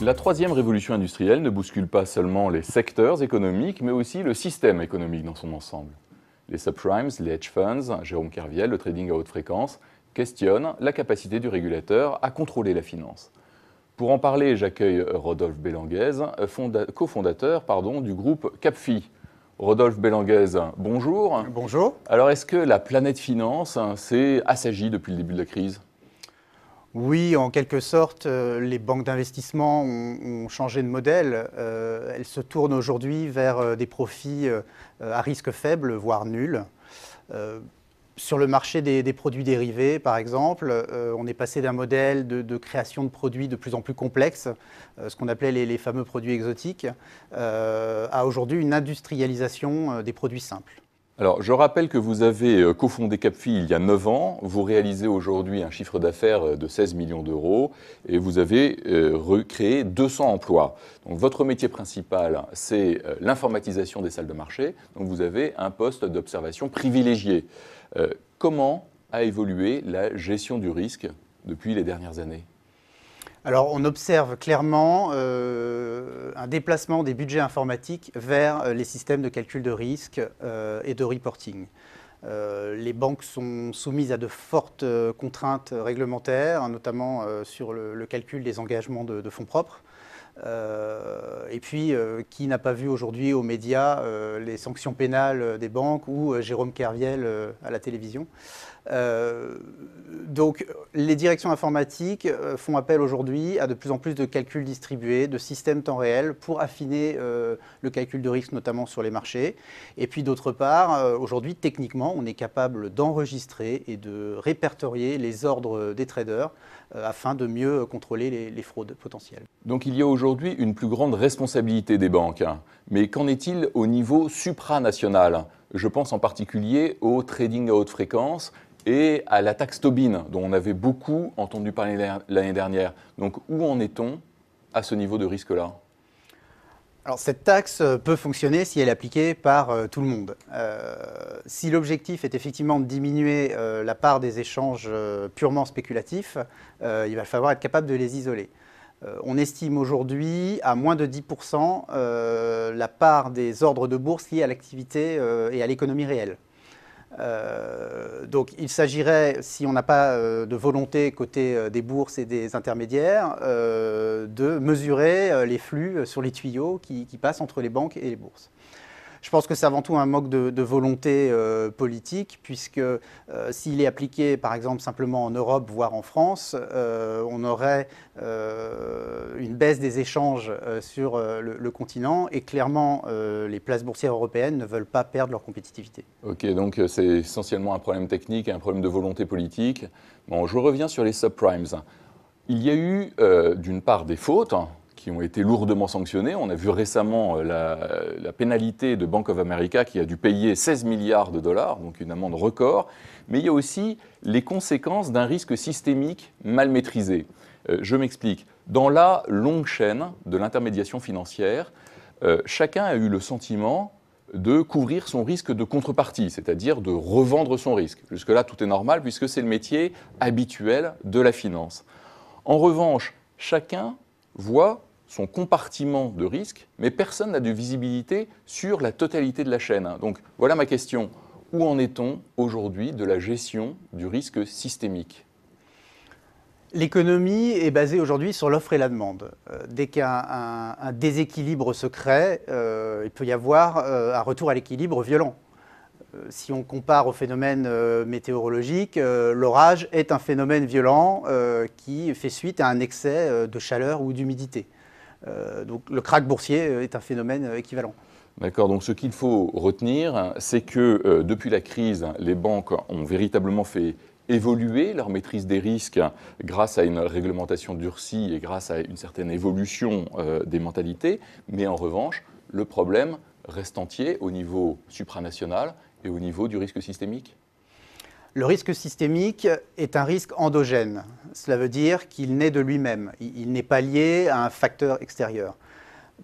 La troisième révolution industrielle ne bouscule pas seulement les secteurs économiques, mais aussi le système économique dans son ensemble. Les subprimes, les hedge funds, Jérôme Kerviel, le trading à haute fréquence, questionnent la capacité du régulateur à contrôler la finance. Pour en parler, j'accueille Rodolphe Bélanguez, cofondateur du groupe CAPFI. Rodolphe Bélanguez, bonjour. Bonjour. Alors, est-ce que la planète finance s'est hein, assagie depuis le début de la crise oui, en quelque sorte, euh, les banques d'investissement ont, changé de modèle. Euh, elles se tournent aujourd'hui vers euh, des profits à risque faible, voire nul. sur le marché des, produits dérivés, par exemple, on est passé d'un modèle de, création de produits de plus en plus complexes, ce qu'on appelait les, fameux produits exotiques, à aujourd'hui une industrialisation des produits simples. Alors, je rappelle que vous avez euh, cofondé Capfi il y a 9 ans. Vous réalisez aujourd'hui un chiffre d'affaires euh, de 16 millions d'euros et vous avez euh, recréé 200 emplois. votre métier principal, c'est l'informatisation des salles de marché. Donc, vous avez un poste d'observation privilégié. comment a évolué la gestion du risque depuis les dernières années alors on observe clairement euh, un déplacement des budgets informatiques vers euh, les systèmes de calcul de risque euh, et de reporting. les banques sont soumises à de fortes contraintes réglementaires, notamment sur le, calcul des engagements de fonds propres. Euh, et puis, euh, qui n'a pas vu aujourd'hui aux médias euh, les sanctions pénales des banques ou Jérôme Kerviel à la télévision Donc, les directions informatiques font appel aujourd'hui à de plus en plus de calculs distribués, de systèmes temps réel pour affiner le calcul de risque, notamment sur les marchés. Et puis, d'autre part, aujourd'hui, techniquement, on est capable d'enregistrer et de répertorier les ordres des traders afin de mieux contrôler les, les fraudes potentielles. Donc, il y a aujourd'hui aujourd'hui une plus grande responsabilité des banques. Mais qu'en est-il au niveau supranational Je pense en particulier au trading à haute fréquence et à la taxe Tobin, dont on avait beaucoup entendu parler l'année dernière. Donc où en est-on à ce niveau de risque-là alors cette taxe peut fonctionner si elle est appliquée par euh, tout le monde. Euh, si l'objectif est effectivement de diminuer euh, la part des échanges purement spéculatifs, il va falloir être capable de les isoler. Euh, on estime aujourd'hui à moins de 10% euh, la part des ordres de bourse liés à l'activité euh, et à l'économie réelle. donc il s'agirait, si on n'a pas de volonté côté des bourses et des intermédiaires, de mesurer les flux sur les tuyaux qui, passent entre les banques et les bourses. Je pense que c'est avant tout un manque de, volonté euh, politique, puisque euh, s'il est appliqué, par exemple, simplement en Europe, voire en France, euh, on aurait une baisse des échanges sur le, le, continent, et clairement, les places boursières européennes ne veulent pas perdre leur compétitivité. Ok, donc c'est essentiellement un problème technique et un problème de volonté politique. Bon, je reviens sur les subprimes. Il y a eu, d'une part, des fautes, hein, ont été lourdement sanctionnés. On a vu récemment euh, la, pénalité de Bank of America qui a dû payer 16 milliards de dollars, donc une amende record. Mais il y a aussi les conséquences d'un risque systémique mal maîtrisé. Euh, je m'explique. Dans la longue chaîne de l'intermédiation financière, euh, chacun a eu le sentiment de couvrir son risque de contrepartie, c'est-à-dire de revendre son risque. Jusque-là, tout est normal puisque c'est le métier habituel de la finance. En revanche, chacun voit son compartiment de risque, mais personne n'a de visibilité sur la totalité de la chaîne. Donc voilà ma question. Où en est-on aujourd'hui de la gestion du risque systémique L'économie est basée aujourd'hui sur l'offre et la demande. Euh, dès qu'un déséquilibre se crée, euh, il peut y avoir euh, un retour à l'équilibre violent. Si on compare au phénomène météorologique, l'orage est un phénomène violent qui fait suite à un excès de chaleur ou d'humidité. Euh, donc le crack boursier euh, est un phénomène euh, équivalent. D'accord, donc ce qu'il faut retenir, c'est que depuis la crise, les banques ont véritablement fait évoluer leur maîtrise des risques grâce à une réglementation durcie et grâce à une certaine évolution des mentalités, mais en revanche, le problème reste entier au niveau supranational et au niveau du risque systémique. Le risque systémique est un risque endogène. Cela veut dire qu'il naît de lui-même. Il, n'est pas lié à un facteur extérieur.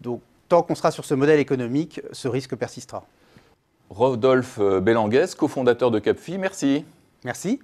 Donc, tant qu'on sera sur ce modèle économique, ce risque persistera. Rodolphe Bélanguès, cofondateur de Capfi, merci. Merci.